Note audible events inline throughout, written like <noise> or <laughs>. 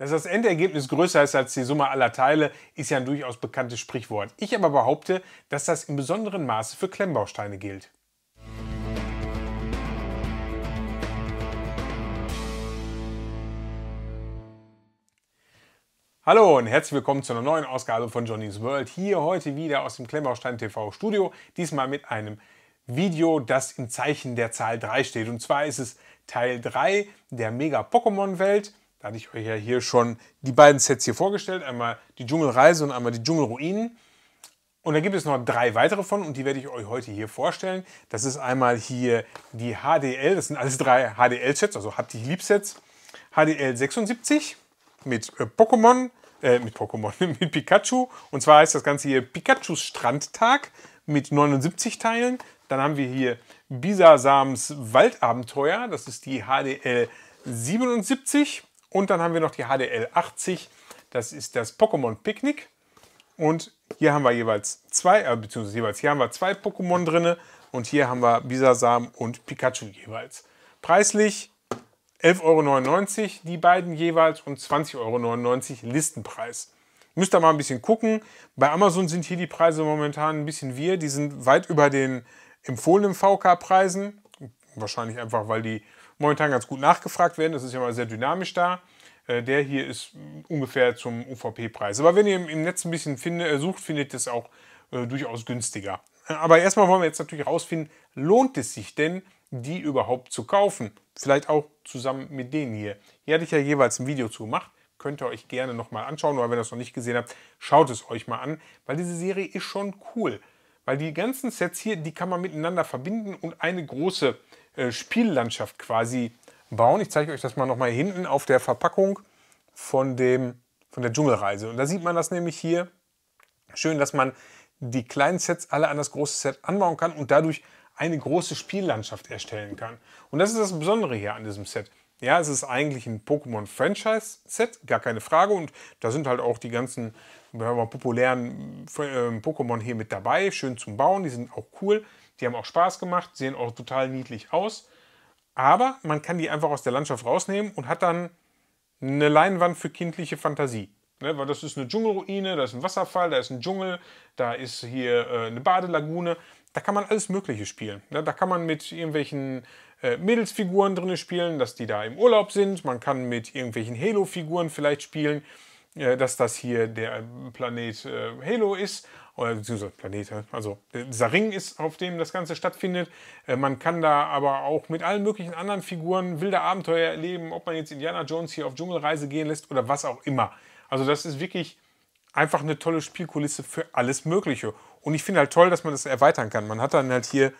Dass das Endergebnis größer ist als die Summe aller Teile, ist ja ein durchaus bekanntes Sprichwort. Ich aber behaupte, dass das im besonderen Maße für Klemmbausteine gilt. Hallo und herzlich willkommen zu einer neuen Ausgabe von Johnny's World. Hier heute wieder aus dem Klemmbaustein TV Studio, diesmal mit einem Video, das im Zeichen der Zahl 3 steht. Und zwar ist es Teil 3 der Mega-Pokémon-Welt. Da hatte ich euch ja hier schon die beiden Sets hier vorgestellt. Einmal die Dschungelreise und einmal die Dschungelruinen. Und da gibt es noch drei weitere von und die werde ich euch heute hier vorstellen. Das ist einmal hier die HDL, das sind alles drei HDL-Sets, also habt ihr Liebsets. HDL 76 mit äh, Pokémon, äh, mit Pokémon, <laughs> mit Pikachu. Und zwar heißt das Ganze hier Pikachus Strandtag mit 79 Teilen. Dann haben wir hier Bisasams Waldabenteuer, das ist die HDL 77 und dann haben wir noch die HDL 80. Das ist das Pokémon Picknick. Und hier haben wir jeweils zwei, äh, beziehungsweise jeweils hier haben wir zwei Pokémon drin. Und hier haben wir Bisasam und Pikachu jeweils. Preislich 11,99 Euro die beiden jeweils und 20,99 Euro Listenpreis. Müsst ihr mal ein bisschen gucken. Bei Amazon sind hier die Preise momentan ein bisschen wir. Die sind weit über den empfohlenen VK-Preisen. Wahrscheinlich einfach, weil die momentan ganz gut nachgefragt werden. Das ist ja mal sehr dynamisch da. Äh, der hier ist mm, ungefähr zum UVP-Preis. Aber wenn ihr im Netz ein bisschen finde, äh, sucht, findet ihr es auch äh, durchaus günstiger. Aber erstmal wollen wir jetzt natürlich herausfinden, lohnt es sich denn, die überhaupt zu kaufen? Vielleicht auch zusammen mit denen hier. Hier hatte ich ja jeweils ein Video zu gemacht. Könnt ihr euch gerne nochmal anschauen. Oder wenn ihr das noch nicht gesehen habt, schaut es euch mal an. Weil diese Serie ist schon cool. Weil die ganzen Sets hier, die kann man miteinander verbinden und eine große äh, Spiellandschaft quasi bauen. Ich zeige euch das mal nochmal hinten auf der Verpackung von, dem, von der Dschungelreise. Und da sieht man das nämlich hier. Schön, dass man die kleinen Sets alle an das große Set anbauen kann und dadurch eine große Spiellandschaft erstellen kann. Und das ist das Besondere hier an diesem Set. Ja, es ist eigentlich ein Pokémon-Franchise-Set, gar keine Frage. Und da sind halt auch die ganzen mal, populären äh, Pokémon hier mit dabei, schön zum Bauen, die sind auch cool. Die haben auch Spaß gemacht, sehen auch total niedlich aus. Aber man kann die einfach aus der Landschaft rausnehmen und hat dann eine Leinwand für kindliche Fantasie. Ne, weil das ist eine Dschungelruine, da ist ein Wasserfall, da ist ein Dschungel, da ist hier äh, eine Badelagune. Da kann man alles Mögliche spielen. Ne? Da kann man mit irgendwelchen äh, Mädelsfiguren drin spielen, dass die da im Urlaub sind. Man kann mit irgendwelchen Halo-Figuren vielleicht spielen, äh, dass das hier der Planet äh, Halo ist oder beziehungsweise Planet. Also dieser Ring ist, auf dem das Ganze stattfindet. Äh, man kann da aber auch mit allen möglichen anderen Figuren wilde Abenteuer erleben, ob man jetzt Indiana Jones hier auf Dschungelreise gehen lässt oder was auch immer. Also das ist wirklich einfach eine tolle Spielkulisse für alles Mögliche. Und ich finde halt toll, dass man das erweitern kann. Man hat dann halt hier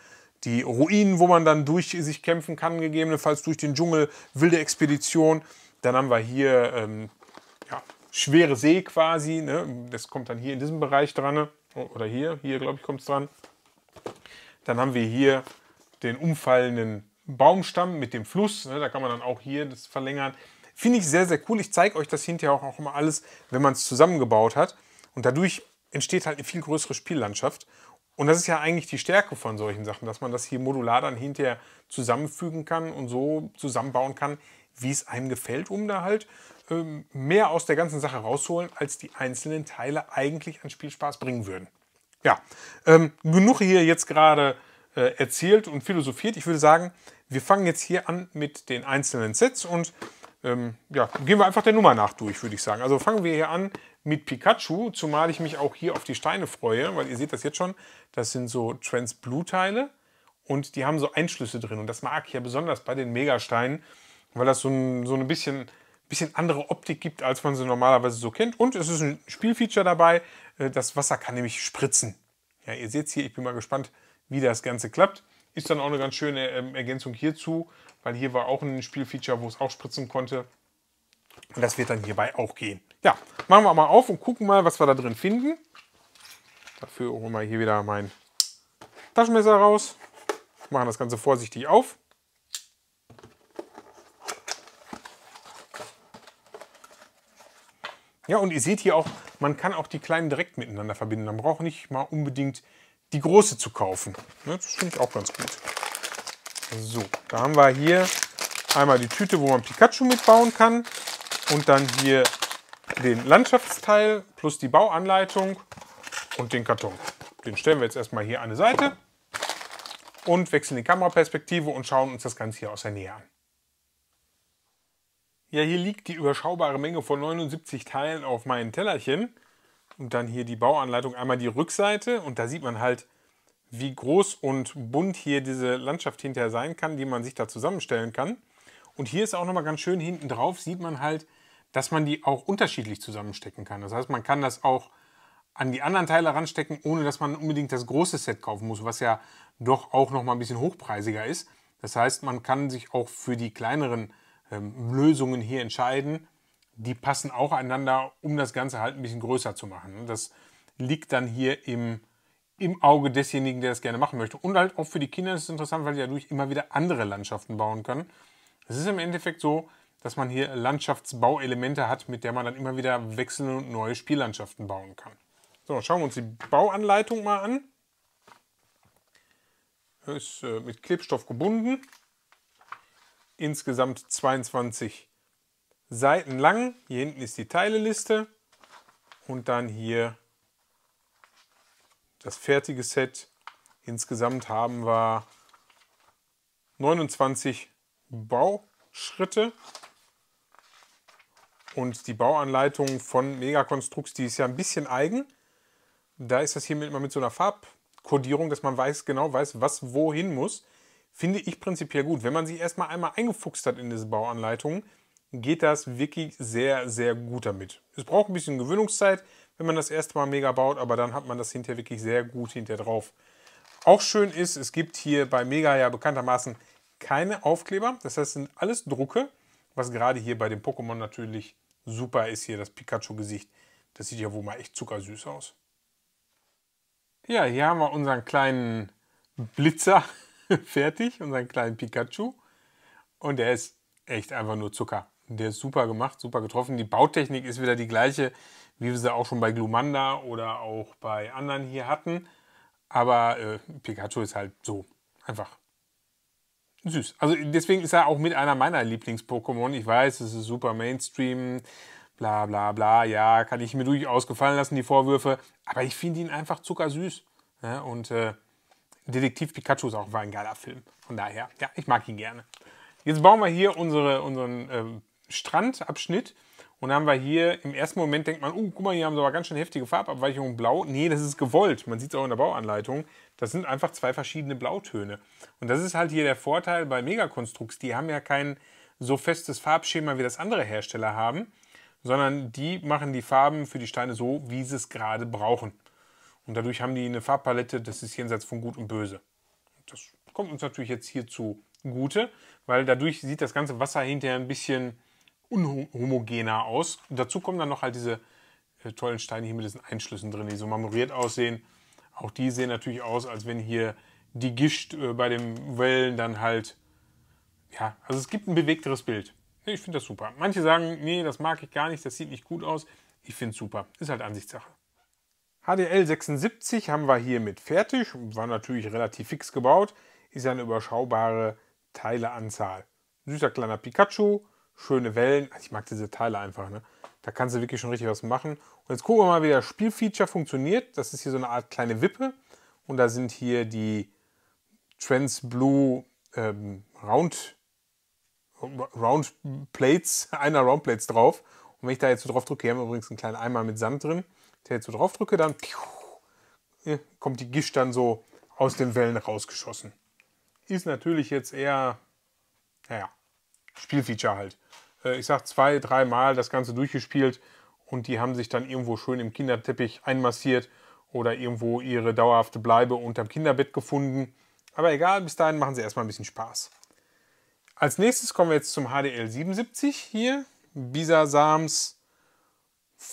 die Ruinen, wo man dann durch sich kämpfen kann, gegebenenfalls durch den Dschungel, wilde Expedition. Dann haben wir hier ähm, ja, schwere See quasi. Ne? Das kommt dann hier in diesem Bereich dran oder hier, hier glaube ich kommt es dran. Dann haben wir hier den umfallenden Baumstamm mit dem Fluss. Ne? Da kann man dann auch hier das verlängern. Finde ich sehr, sehr cool. Ich zeige euch das hinterher auch, auch immer alles, wenn man es zusammengebaut hat. Und dadurch entsteht halt eine viel größere Spiellandschaft. Und das ist ja eigentlich die Stärke von solchen Sachen, dass man das hier modular dann hinterher zusammenfügen kann und so zusammenbauen kann, wie es einem gefällt, um da halt ähm, mehr aus der ganzen Sache rausholen, als die einzelnen Teile eigentlich an Spielspaß bringen würden. Ja, ähm, genug hier jetzt gerade äh, erzählt und philosophiert. Ich würde sagen, wir fangen jetzt hier an mit den einzelnen Sets und ähm, ja, gehen wir einfach der Nummer nach durch, würde ich sagen. Also fangen wir hier an mit Pikachu, zumal ich mich auch hier auf die Steine freue, weil ihr seht das jetzt schon, das sind so Trans Blue Teile und die haben so Einschlüsse drin und das mag ich ja besonders bei den Megasteinen, weil das so ein, so ein bisschen, bisschen andere Optik gibt, als man sie normalerweise so kennt. Und es ist ein Spielfeature dabei. Äh, das Wasser kann nämlich spritzen. Ja, ihr seht es hier, ich bin mal gespannt, wie das Ganze klappt. Ist dann auch eine ganz schöne ähm, Ergänzung hierzu, weil hier war auch ein Spielfeature, wo es auch spritzen konnte. Und das wird dann hierbei auch gehen. Ja, machen wir mal auf und gucken mal, was wir da drin finden. Dafür holen wir hier wieder mein Taschenmesser raus. Machen das Ganze vorsichtig auf. Ja, und ihr seht hier auch, man kann auch die kleinen direkt miteinander verbinden. Man braucht nicht mal unbedingt die große zu kaufen. Ne, das finde ich auch ganz gut. So, da haben wir hier einmal die Tüte, wo man Pikachu mitbauen kann. Und dann hier den Landschaftsteil plus die Bauanleitung und den Karton. Den stellen wir jetzt erstmal hier an die Seite und wechseln die Kameraperspektive und schauen uns das Ganze hier aus der Nähe an. Ja, hier liegt die überschaubare Menge von 79 Teilen auf meinen Tellerchen. Und dann hier die Bauanleitung, einmal die Rückseite. Und da sieht man halt, wie groß und bunt hier diese Landschaft hinterher sein kann, die man sich da zusammenstellen kann. Und hier ist auch nochmal ganz schön hinten drauf, sieht man halt, dass man die auch unterschiedlich zusammenstecken kann. Das heißt, man kann das auch an die anderen Teile ranstecken, ohne dass man unbedingt das große Set kaufen muss, was ja doch auch nochmal ein bisschen hochpreisiger ist. Das heißt, man kann sich auch für die kleineren ähm, Lösungen hier entscheiden, die passen auch einander, um das Ganze halt ein bisschen größer zu machen. das liegt dann hier im, im Auge desjenigen, der das gerne machen möchte. Und halt auch für die Kinder ist es interessant, weil sie dadurch immer wieder andere Landschaften bauen können. Es ist im Endeffekt so, dass man hier Landschaftsbauelemente hat, mit der man dann immer wieder wechselnde und neue Spiellandschaften bauen kann. So, schauen wir uns die Bauanleitung mal an. Ist äh, mit Klebstoff gebunden insgesamt 22 Seiten lang. Hier hinten ist die Teileliste und dann hier das fertige Set. Insgesamt haben wir 29 Bauschritte und die Bauanleitung von Megakonstrux, die ist ja ein bisschen eigen. Da ist das hier immer mit so einer Farbkodierung, dass man weiß, genau weiß, was wohin muss. Finde ich prinzipiell gut. Wenn man sich erstmal einmal eingefuchst hat in diese Bauanleitung, geht das wirklich sehr, sehr gut damit. Es braucht ein bisschen Gewöhnungszeit, wenn man das erste Mal mega baut, aber dann hat man das hinterher wirklich sehr gut hinter drauf. Auch schön ist, es gibt hier bei Mega ja bekanntermaßen keine Aufkleber. Das heißt, es sind alles Drucke, was gerade hier bei dem Pokémon natürlich super ist. Hier das Pikachu-Gesicht. Das sieht ja wohl mal echt zuckersüß aus. Ja, hier haben wir unseren kleinen Blitzer. <laughs> fertig, unseren kleinen Pikachu. Und der ist echt einfach nur Zucker. Der ist super gemacht, super getroffen. Die Bautechnik ist wieder die gleiche, wie wir sie auch schon bei Glumanda oder auch bei anderen hier hatten. Aber äh, Pikachu ist halt so einfach süß. Also deswegen ist er auch mit einer meiner Lieblings-Pokémon. Ich weiß, es ist super Mainstream, bla bla bla. Ja, kann ich mir durchaus gefallen lassen, die Vorwürfe. Aber ich finde ihn einfach zuckersüß. Ja, und äh, Detektiv Pikachu ist auch ein geiler Film. Von daher, ja, ich mag ihn gerne. Jetzt bauen wir hier unsere, unseren ähm, Strandabschnitt. Und dann haben wir hier, im ersten Moment denkt man, oh, guck mal, hier haben sie aber ganz schön heftige Farbabweichungen, blau. Nee, das ist gewollt. Man sieht es auch in der Bauanleitung. Das sind einfach zwei verschiedene Blautöne. Und das ist halt hier der Vorteil bei Megakonstructs. Die haben ja kein so festes Farbschema, wie das andere Hersteller haben, sondern die machen die Farben für die Steine so, wie sie es gerade brauchen. Und dadurch haben die eine Farbpalette, das ist jenseits von Gut und Böse. Das kommt uns natürlich jetzt hier zugute, weil dadurch sieht das ganze Wasser hinterher ein bisschen unhomogener aus. Und dazu kommen dann noch halt diese äh, tollen Steine hier mit diesen Einschlüssen drin, die so marmoriert aussehen. Auch die sehen natürlich aus, als wenn hier die Gischt äh, bei den Wellen dann halt. Ja, also es gibt ein bewegteres Bild. Ich finde das super. Manche sagen, nee, das mag ich gar nicht, das sieht nicht gut aus. Ich finde es super. Ist halt Ansichtssache. HDL 76 haben wir hiermit fertig, war natürlich relativ fix gebaut, ist ja eine überschaubare Teileanzahl. Süßer kleiner Pikachu, schöne Wellen, also ich mag diese Teile einfach, ne? da kannst du wirklich schon richtig was machen. Und jetzt gucken wir mal, wie das Spielfeature funktioniert. Das ist hier so eine Art kleine Wippe und da sind hier die Trans Blue ähm, Round, Round Plates, <laughs> einer Round Plates drauf. Und wenn ich da jetzt so drauf drücke, hier haben wir übrigens einen kleinen Eimer mit Sand drin der jetzt so drauf drücke, dann äh, kommt die Gischt dann so aus den Wellen rausgeschossen. Ist natürlich jetzt eher, naja, Spielfeature halt. Äh, ich sag zwei, dreimal das Ganze durchgespielt und die haben sich dann irgendwo schön im Kinderteppich einmassiert oder irgendwo ihre dauerhafte Bleibe unterm Kinderbett gefunden. Aber egal, bis dahin machen sie erstmal ein bisschen Spaß. Als nächstes kommen wir jetzt zum HDL 77 hier. Bisa Sams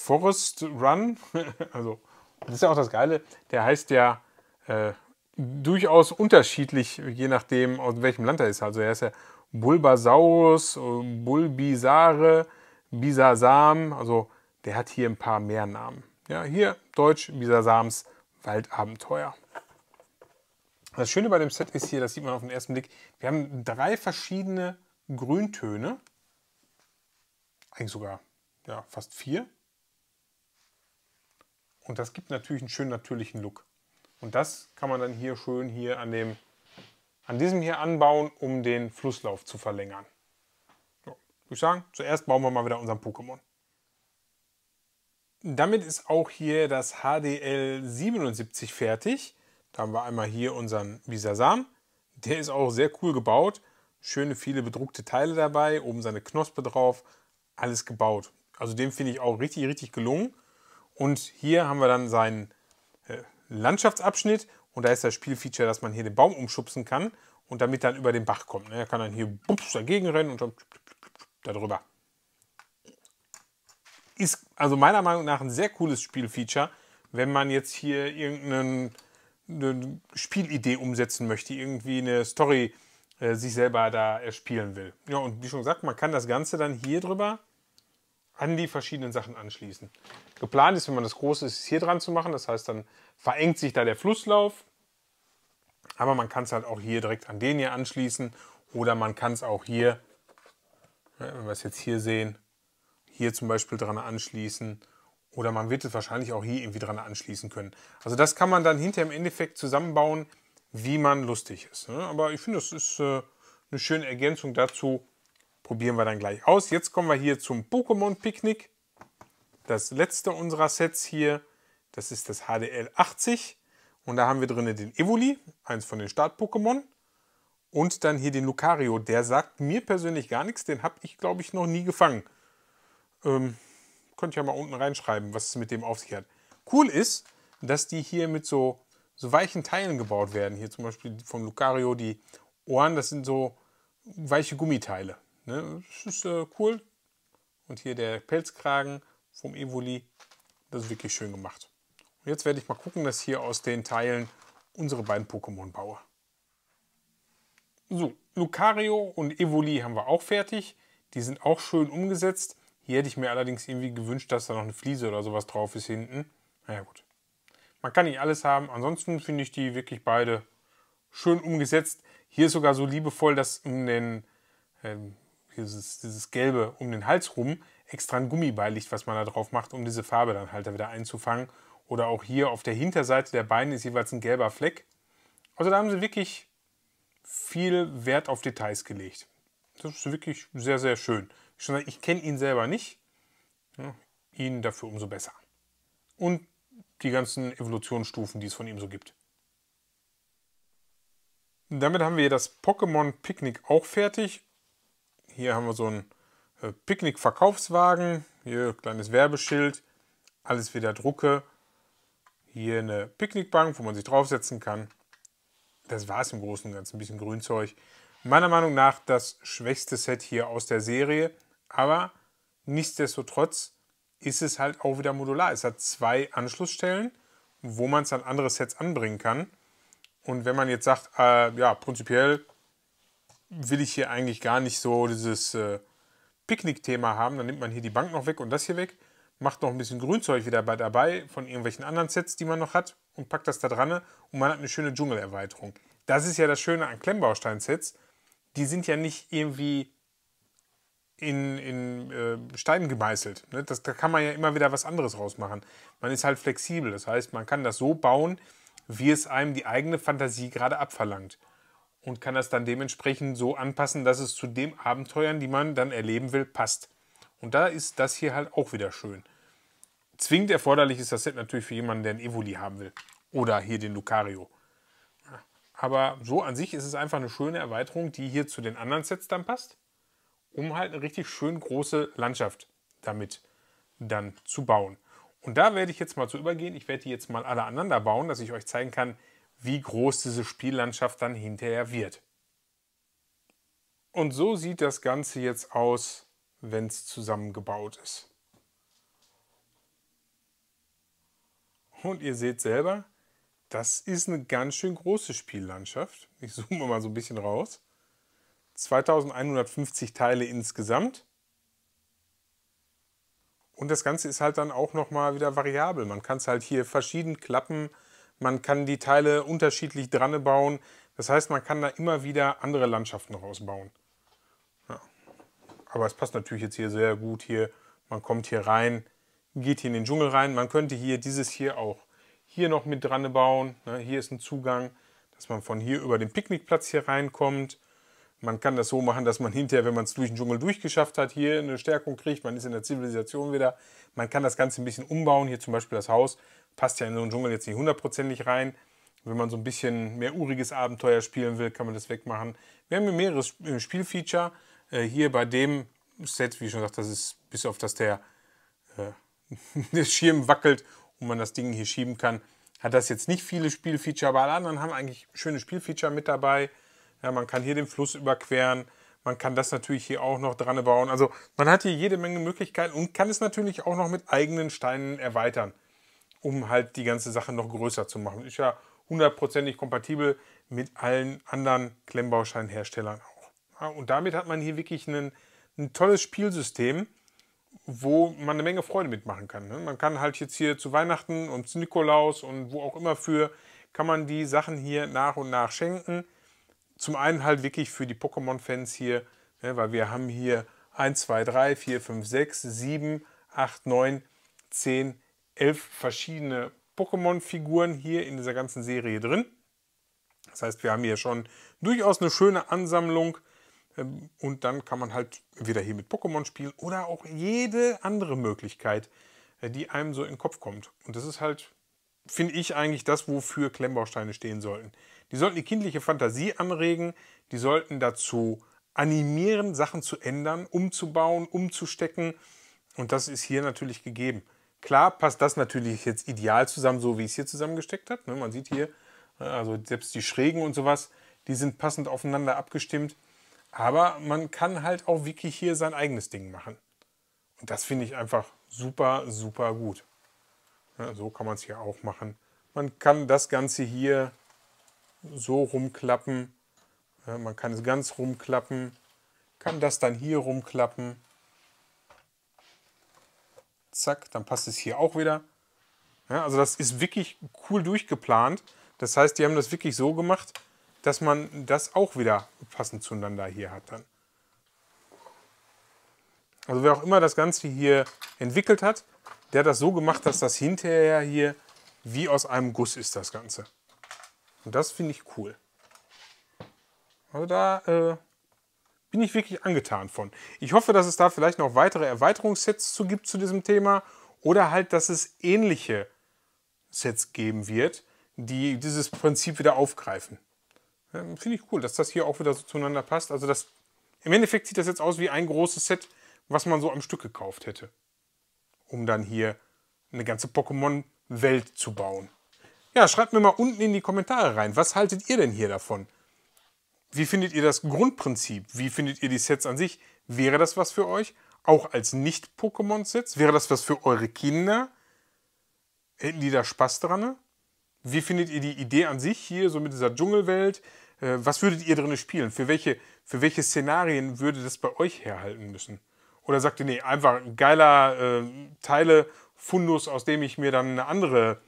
Forest Run, <laughs> also das ist ja auch das Geile, der heißt ja äh, durchaus unterschiedlich, je nachdem, aus welchem Land er ist. Also er ist ja Bulbasaurus, äh, Bulbisare, Bisasam, also der hat hier ein paar mehr Namen. Ja, hier Deutsch Bisasams Waldabenteuer. Das Schöne bei dem Set ist hier, das sieht man auf den ersten Blick, wir haben drei verschiedene Grüntöne. Eigentlich sogar ja, fast vier. Und das gibt natürlich einen schönen natürlichen Look. Und das kann man dann hier schön hier an, dem, an diesem hier anbauen, um den Flusslauf zu verlängern. So, würde ich sagen, zuerst bauen wir mal wieder unseren Pokémon. Damit ist auch hier das HDL 77 fertig. Da haben wir einmal hier unseren Visasam. Der ist auch sehr cool gebaut. Schöne viele bedruckte Teile dabei, oben seine Knospe drauf, alles gebaut. Also den finde ich auch richtig, richtig gelungen. Und hier haben wir dann seinen äh, Landschaftsabschnitt und da ist das Spielfeature, dass man hier den Baum umschubsen kann und damit dann über den Bach kommt. Ne? Er kann dann hier dagegen rennen und dann darüber. Ist also meiner Meinung nach ein sehr cooles Spielfeature, wenn man jetzt hier irgendeine Spielidee umsetzen möchte, irgendwie eine Story äh, sich selber da erspielen will. Ja, und wie schon gesagt, man kann das Ganze dann hier drüber an die verschiedenen Sachen anschließen. Geplant ist, wenn man das große ist, hier dran zu machen. Das heißt, dann verengt sich da der Flusslauf. Aber man kann es halt auch hier direkt an den hier anschließen. Oder man kann es auch hier, wenn wir es jetzt hier sehen, hier zum Beispiel dran anschließen. Oder man wird es wahrscheinlich auch hier irgendwie dran anschließen können. Also das kann man dann hinter im Endeffekt zusammenbauen, wie man lustig ist. Ne? Aber ich finde, das ist äh, eine schöne Ergänzung dazu, probieren wir dann gleich aus. Jetzt kommen wir hier zum Pokémon-Picknick. Das letzte unserer Sets hier, das ist das HDL 80. Und da haben wir drinnen den Evoli, eins von den Start-Pokémon. Und dann hier den Lucario. Der sagt mir persönlich gar nichts. Den habe ich, glaube ich, noch nie gefangen. Ähm, könnt ihr ja mal unten reinschreiben, was es mit dem auf sich hat. Cool ist, dass die hier mit so, so weichen Teilen gebaut werden. Hier zum Beispiel vom Lucario die Ohren. Das sind so weiche Gummiteile. Ne? Das ist äh, cool. Und hier der Pelzkragen vom Evoli, das ist wirklich schön gemacht. Und jetzt werde ich mal gucken, dass hier aus den Teilen unsere beiden Pokémon baue. So, Lucario und Evoli haben wir auch fertig. Die sind auch schön umgesetzt. Hier hätte ich mir allerdings irgendwie gewünscht, dass da noch eine Fliese oder sowas drauf ist hinten. Naja gut. Man kann nicht alles haben. Ansonsten finde ich die wirklich beide schön umgesetzt. Hier ist sogar so liebevoll, dass in den ähm, dieses, dieses Gelbe um den Hals rum, extra ein Gummibeilicht, was man da drauf macht, um diese Farbe dann halt da wieder einzufangen. Oder auch hier auf der Hinterseite der Beine ist jeweils ein gelber Fleck. Also da haben sie wirklich viel Wert auf Details gelegt. Das ist wirklich sehr, sehr schön. Ich kenne ihn selber nicht. Ja, ihn dafür umso besser. Und die ganzen Evolutionsstufen, die es von ihm so gibt. Damit haben wir das Pokémon Picnic auch fertig hier haben wir so einen äh, Picknick-Verkaufswagen. Hier kleines Werbeschild. Alles wieder Drucke. Hier eine Picknickbank, wo man sich draufsetzen kann. Das war es im Großen und Ganzen. Ein bisschen Grünzeug. Meiner Meinung nach das schwächste Set hier aus der Serie. Aber nichtsdestotrotz ist es halt auch wieder modular. Es hat zwei Anschlussstellen, wo man es an andere Sets anbringen kann. Und wenn man jetzt sagt, äh, ja, prinzipiell will ich hier eigentlich gar nicht so dieses äh, Picknick-Thema haben. Dann nimmt man hier die Bank noch weg und das hier weg, macht noch ein bisschen Grünzeug wieder dabei von irgendwelchen anderen Sets, die man noch hat und packt das da dran und man hat eine schöne Dschungelerweiterung. Das ist ja das Schöne an Klemmbausteinsets. Die sind ja nicht irgendwie in, in äh, Stein gemeißelt. Ne? Das, da kann man ja immer wieder was anderes rausmachen. Man ist halt flexibel. Das heißt, man kann das so bauen, wie es einem die eigene Fantasie gerade abverlangt und kann das dann dementsprechend so anpassen, dass es zu den Abenteuern, die man dann erleben will, passt. Und da ist das hier halt auch wieder schön. Zwingend erforderlich ist das Set natürlich für jemanden, der ein Evoli haben will. Oder hier den Lucario. Aber so an sich ist es einfach eine schöne Erweiterung, die hier zu den anderen Sets dann passt, um halt eine richtig schön große Landschaft damit dann zu bauen. Und da werde ich jetzt mal zu übergehen. Ich werde die jetzt mal alle aneinander bauen, dass ich euch zeigen kann, wie groß diese Spiellandschaft dann hinterher wird. Und so sieht das Ganze jetzt aus, wenn es zusammengebaut ist. Und ihr seht selber, das ist eine ganz schön große Spiellandschaft. Ich zoome mal so ein bisschen raus. 2150 Teile insgesamt. Und das Ganze ist halt dann auch nochmal wieder variabel. Man kann es halt hier verschieden klappen. Man kann die Teile unterschiedlich dran bauen. Das heißt, man kann da immer wieder andere Landschaften rausbauen. Ja. Aber es passt natürlich jetzt hier sehr gut hier. Man kommt hier rein, geht hier in den Dschungel rein. Man könnte hier dieses hier auch hier noch mit dran bauen. Hier ist ein Zugang, dass man von hier über den Picknickplatz hier reinkommt. Man kann das so machen, dass man hinterher, wenn man es durch den Dschungel durchgeschafft hat, hier eine Stärkung kriegt. Man ist in der Zivilisation wieder. Man kann das Ganze ein bisschen umbauen. Hier zum Beispiel das Haus passt ja in so einen Dschungel jetzt nicht hundertprozentig rein. Wenn man so ein bisschen mehr uriges Abenteuer spielen will, kann man das wegmachen. Wir haben hier mehrere äh, Spielfeature. Äh, hier bei dem Set, wie ich schon gesagt, das ist bis auf dass der, äh, <laughs> der Schirm wackelt und man das Ding hier schieben kann, hat das jetzt nicht viele Spielfeature, aber alle anderen haben eigentlich schöne Spielfeature mit dabei. Ja, man kann hier den Fluss überqueren, man kann das natürlich hier auch noch dran bauen. Also man hat hier jede Menge Möglichkeiten und kann es natürlich auch noch mit eigenen Steinen erweitern um halt die ganze Sache noch größer zu machen. Ist ja hundertprozentig kompatibel mit allen anderen Klemmbauscheinherstellern auch. und damit hat man hier wirklich einen, ein tolles Spielsystem, wo man eine Menge Freude mitmachen kann. Ne? Man kann halt jetzt hier zu Weihnachten und zu Nikolaus und wo auch immer für, kann man die Sachen hier nach und nach schenken. Zum einen halt wirklich für die Pokémon-Fans hier, ne? weil wir haben hier 1, 2, 3, 4, 5, 6, 7, 8, 9, 10, 11 elf verschiedene Pokémon-Figuren hier in dieser ganzen Serie drin. Das heißt, wir haben hier schon durchaus eine schöne Ansammlung ähm, und dann kann man halt wieder hier mit Pokémon spielen oder auch jede andere Möglichkeit, äh, die einem so in den Kopf kommt. Und das ist halt, finde ich, eigentlich das, wofür Klemmbausteine stehen sollten. Die sollten die kindliche Fantasie anregen, die sollten dazu animieren, Sachen zu ändern, umzubauen, umzustecken. Und das ist hier natürlich gegeben. Klar passt das natürlich jetzt ideal zusammen, so wie ich es hier zusammengesteckt habe. Ne? Man sieht hier, äh, also selbst die Schrägen und sowas, die sind passend aufeinander abgestimmt. Aber man kann halt auch wirklich hier sein eigenes Ding machen. Und das finde ich einfach super, super gut. so kann man es hier auch machen. Man kann das Ganze hier so rumklappen. man kann es ganz rumklappen. Kann das dann hier rumklappen zack, dann passt es hier auch wieder. Ja, also das ist wirklich cool durchgeplant. Das heißt, die haben das wirklich so gemacht, dass man das auch wieder passend zueinander hier hat dann. Also wer auch immer das Ganze hier entwickelt hat, der hat das so gemacht, dass das hinterher hier wie aus einem Guss ist, das Ganze. Und das finde ich cool. Also da äh, bin ich wirklich angetan von. Ich hoffe, dass es da vielleicht noch weitere Erweiterungssets zu gibt zu diesem Thema oder halt, dass es ähnliche Sets geben wird, die dieses Prinzip wieder aufgreifen. Finde ich cool, dass das hier auch wieder so zueinander passt. Also das, im Endeffekt sieht das jetzt aus wie ein großes Set, was man so am Stück gekauft hätte, um dann hier eine ganze Pokémon-Welt zu bauen. Ja, schreibt mir mal unten in die Kommentare rein, was haltet ihr denn hier davon? Wie findet ihr das Grundprinzip? Wie findet ihr die Sets an sich? Wäre das was für euch? Auch als Nicht-Pokémon-Sets? Wäre das was für eure Kinder? Hätten die da Spaß dran? Wie findet ihr die Idee an sich hier, so mit dieser Dschungelwelt? Äh, was würdet ihr drin spielen? Für welche, für welche Szenarien würde das bei euch herhalten müssen? Oder sagt ihr, nee, einfach ein geiler äh, Teile-Fundus, aus dem ich mir dann eine andere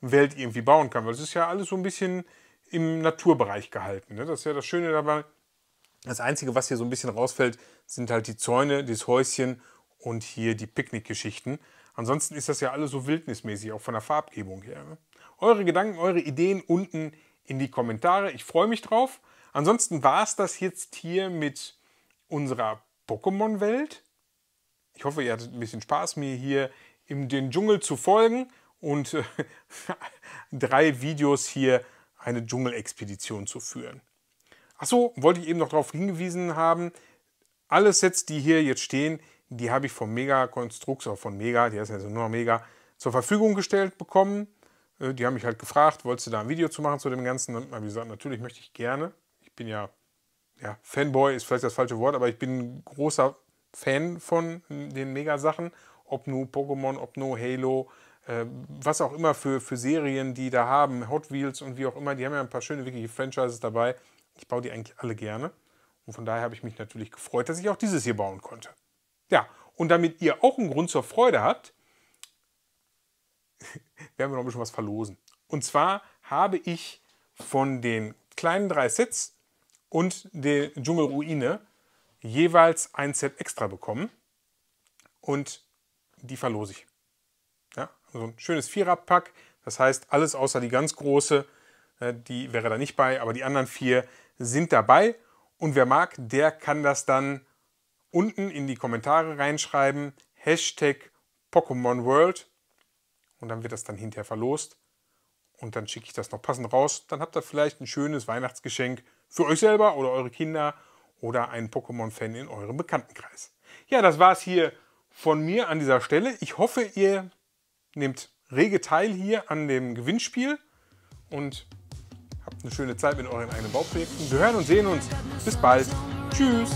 Welt irgendwie bauen kann? Weil es ist ja alles so ein bisschen im Naturbereich gehalten. Ne? Das ist ja das Schöne dabei. Das Einzige, was hier so ein bisschen rausfällt, sind halt die Zäune, das Häuschen und hier die Picknickgeschichten. Ansonsten ist das ja alles so wildnismäßig, auch von der Farbgebung her. Ne? Eure Gedanken, eure Ideen unten in die Kommentare. Ich freue mich drauf. Ansonsten war es das jetzt hier mit unserer Pokémon-Welt. Ich hoffe, ihr hattet ein bisschen Spaß, mir hier in den Dschungel zu folgen und äh, <laughs> drei Videos hier zu eine Dschungelexpedition zu führen. Achso, wollte ich eben noch darauf hingewiesen haben, alle Sets, die hier jetzt stehen, die habe ich vom Mega Konstrukt, oder also von Mega, die heißt also nur Mega, zur Verfügung gestellt bekommen. Äh, die haben mich halt gefragt, wolltest du da ein Video zu machen zu dem Ganzen? Und habe gesagt, natürlich möchte ich gerne. Ich bin ja, ja, Fanboy ist vielleicht das falsche Wort, aber ich bin ein großer Fan von den Mega-Sachen. Ob nur Pokémon, ob nur Halo, ähm, was auch immer für, für Serien, die da haben, Hot Wheels und wie auch immer, die haben ja ein paar schöne wirklich Franchises dabei. Ich baue die eigentlich alle gerne. Und von daher habe ich mich natürlich gefreut, dass ich auch dieses hier bauen konnte. Ja, und damit ihr auch einen Grund zur Freude habt, <laughs> werden wir noch ein bisschen was verlosen. Und zwar habe ich von den kleinen drei Sets und der Dschungelruine jeweils ein Set extra bekommen. Und die verlose ich so ein schönes Viererpack. Das heißt, alles außer die ganz große, äh, die wäre da nicht bei, aber die anderen vier sind dabei. Und wer mag, der kann das dann unten in die Kommentare reinschreiben. Hashtag Pokémon World. Und dann wird das dann hinterher verlost. Und dann schicke ich das noch passend raus. Dann habt ihr vielleicht ein schönes Weihnachtsgeschenk für euch selber oder eure Kinder oder einen Pokémon-Fan in eurem Bekanntenkreis. Ja, das war es hier von mir an dieser Stelle. Ich hoffe, ihr nehmt rege teil hier an dem Gewinnspiel und habt eine schöne Zeit mit euren eigenen Bauprojekten. Wir hören und sehen uns. Bis bald. Tschüss.